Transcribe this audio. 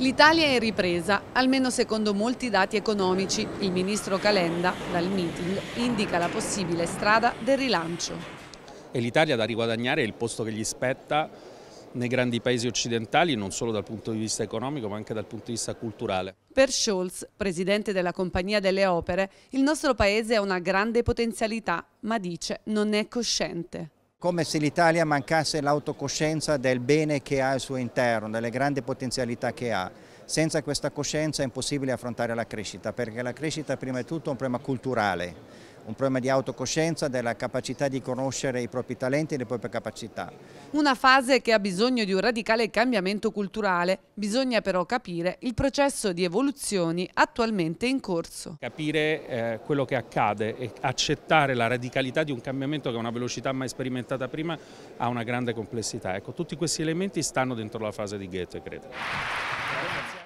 L'Italia è in ripresa, almeno secondo molti dati economici. Il ministro Calenda, dal meeting, indica la possibile strada del rilancio. E l'Italia da riguadagnare il posto che gli spetta nei grandi paesi occidentali, non solo dal punto di vista economico, ma anche dal punto di vista culturale. Per Scholz, presidente della Compagnia delle Opere, il nostro paese ha una grande potenzialità, ma dice non è cosciente. Come se l'Italia mancasse l'autocoscienza del bene che ha al suo interno, delle grandi potenzialità che ha. Senza questa coscienza è impossibile affrontare la crescita, perché la crescita prima di tutto è un problema culturale, un problema di autocoscienza, della capacità di conoscere i propri talenti e le proprie capacità. Una fase che ha bisogno di un radicale cambiamento culturale, bisogna però capire il processo di evoluzioni attualmente in corso. Capire eh, quello che accade e accettare la radicalità di un cambiamento che è una velocità mai sperimentata prima ha una grande complessità. Ecco, tutti questi elementi stanno dentro la fase di Goethe, credo.